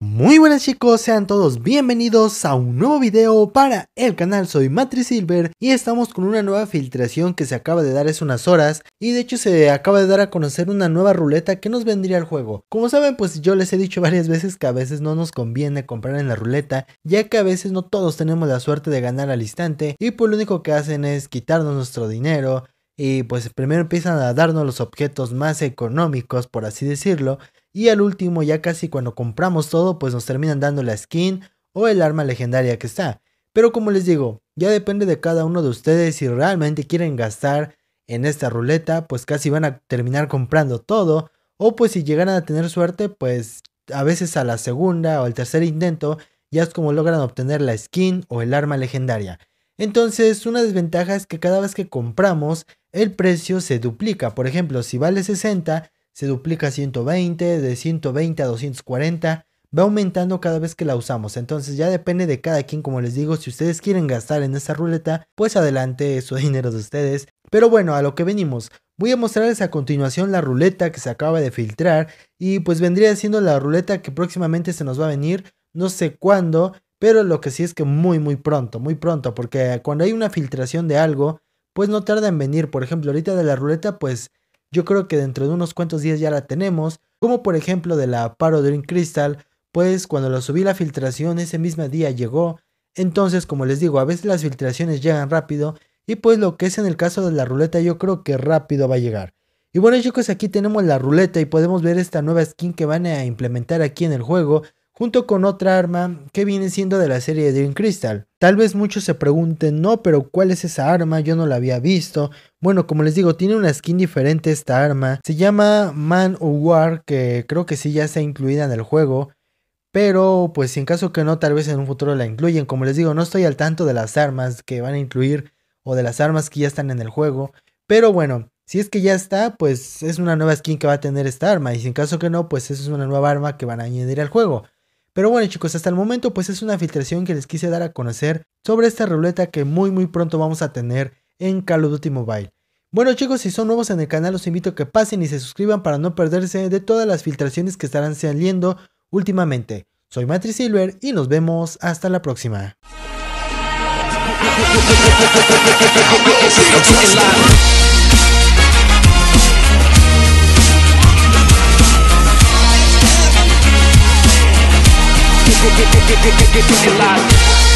Muy buenas chicos, sean todos bienvenidos a un nuevo video para el canal, soy Matrix Silver y estamos con una nueva filtración que se acaba de dar hace unas horas y de hecho se acaba de dar a conocer una nueva ruleta que nos vendría al juego. Como saben pues yo les he dicho varias veces que a veces no nos conviene comprar en la ruleta ya que a veces no todos tenemos la suerte de ganar al instante y pues lo único que hacen es quitarnos nuestro dinero, y pues primero empiezan a darnos los objetos más económicos, por así decirlo. Y al último, ya casi cuando compramos todo, pues nos terminan dando la skin o el arma legendaria que está. Pero como les digo, ya depende de cada uno de ustedes si realmente quieren gastar en esta ruleta, pues casi van a terminar comprando todo. O pues si llegaran a tener suerte, pues a veces a la segunda o al tercer intento ya es como logran obtener la skin o el arma legendaria. Entonces, una desventaja es que cada vez que compramos el precio se duplica. Por ejemplo, si vale 60, se duplica a 120, de 120 a 240, va aumentando cada vez que la usamos. Entonces ya depende de cada quien, como les digo, si ustedes quieren gastar en esta ruleta, pues adelante, su dinero de ustedes. Pero bueno, a lo que venimos. Voy a mostrarles a continuación la ruleta que se acaba de filtrar y pues vendría siendo la ruleta que próximamente se nos va a venir, no sé cuándo, pero lo que sí es que muy muy pronto, muy pronto, porque cuando hay una filtración de algo, pues no tarda en venir. Por ejemplo, ahorita de la ruleta, pues yo creo que dentro de unos cuantos días ya la tenemos. Como por ejemplo de la Paro Dream Crystal, pues cuando lo subí la filtración ese mismo día llegó. Entonces, como les digo, a veces las filtraciones llegan rápido y pues lo que es en el caso de la ruleta yo creo que rápido va a llegar. Y bueno chicos, aquí tenemos la ruleta y podemos ver esta nueva skin que van a implementar aquí en el juego junto con otra arma que viene siendo de la serie Dream Crystal. Tal vez muchos se pregunten, no, pero ¿cuál es esa arma? Yo no la había visto. Bueno, como les digo, tiene una skin diferente esta arma. Se llama Man o War, que creo que sí ya está incluida en el juego. Pero pues si en caso que no, tal vez en un futuro la incluyen. Como les digo, no estoy al tanto de las armas que van a incluir o de las armas que ya están en el juego. Pero bueno, si es que ya está, pues es una nueva skin que va a tener esta arma. Y si en caso que no, pues es una nueva arma que van a añadir al juego. Pero bueno chicos, hasta el momento pues es una filtración que les quise dar a conocer sobre esta ruleta que muy muy pronto vamos a tener en Call of Duty Mobile. Bueno chicos, si son nuevos en el canal los invito a que pasen y se suscriban para no perderse de todas las filtraciones que estarán saliendo últimamente. Soy Matrix Silver y nos vemos hasta la próxima. get, get, get, get, get, get, get, get, get, get, get,